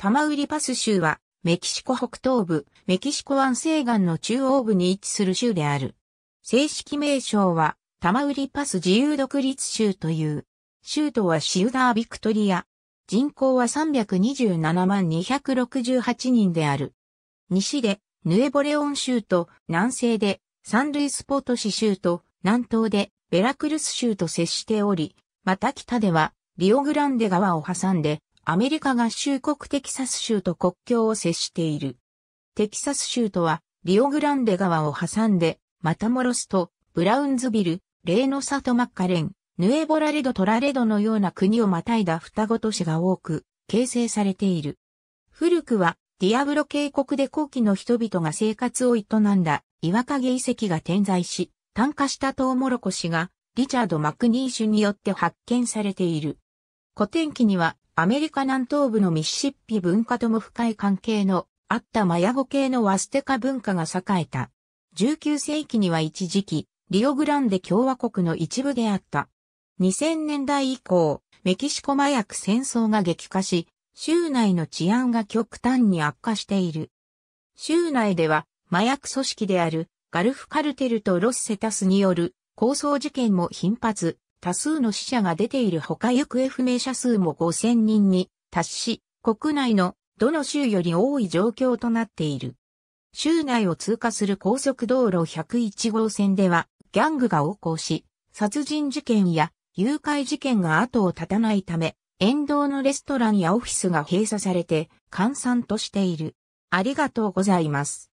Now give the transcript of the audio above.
タマウリパス州は、メキシコ北東部、メキシコ湾西岸の中央部に位置する州である。正式名称は、タマウリパス自由独立州という。州都はシウダー・ビクトリア。人口は327万268人である。西で、ヌエボレオン州と、南西で、サンルイスポート市州と、南東で、ベラクルス州と接しており、また北では、リオグランデ川を挟んで、アメリカ合衆国テキサス州と国境を接している。テキサス州とは、リオグランデ川を挟んで、マタモロスと、ブラウンズビル、レーノサトマッカレン、ヌエボラレドトラレドのような国をまたいだ双子都市が多く、形成されている。古くは、ディアブロ渓谷で後期の人々が生活を営んだ岩陰遺跡が点在し、炭化したトウモロコシがリチャード・マクニーシュによって発見されている。古典期にはアメリカ南東部のミシシッピ文化とも深い関係のあったマヤ語系のワステカ文化が栄えた。19世紀には一時期、リオグランデ共和国の一部であった。2000年代以降、メキシコ麻薬戦争が激化し、州内の治安が極端に悪化している。州内では麻薬組織であるガルフカルテルとロスセタスによる抗争事件も頻発、多数の死者が出ているほか行方不明者数も5000人に達し、国内のどの州より多い状況となっている。州内を通過する高速道路101号線では、ギャングが横行し、殺人事件や誘拐事件が後を絶たないため、沿道のレストランやオフィスが閉鎖されて、閑散としている。ありがとうございます。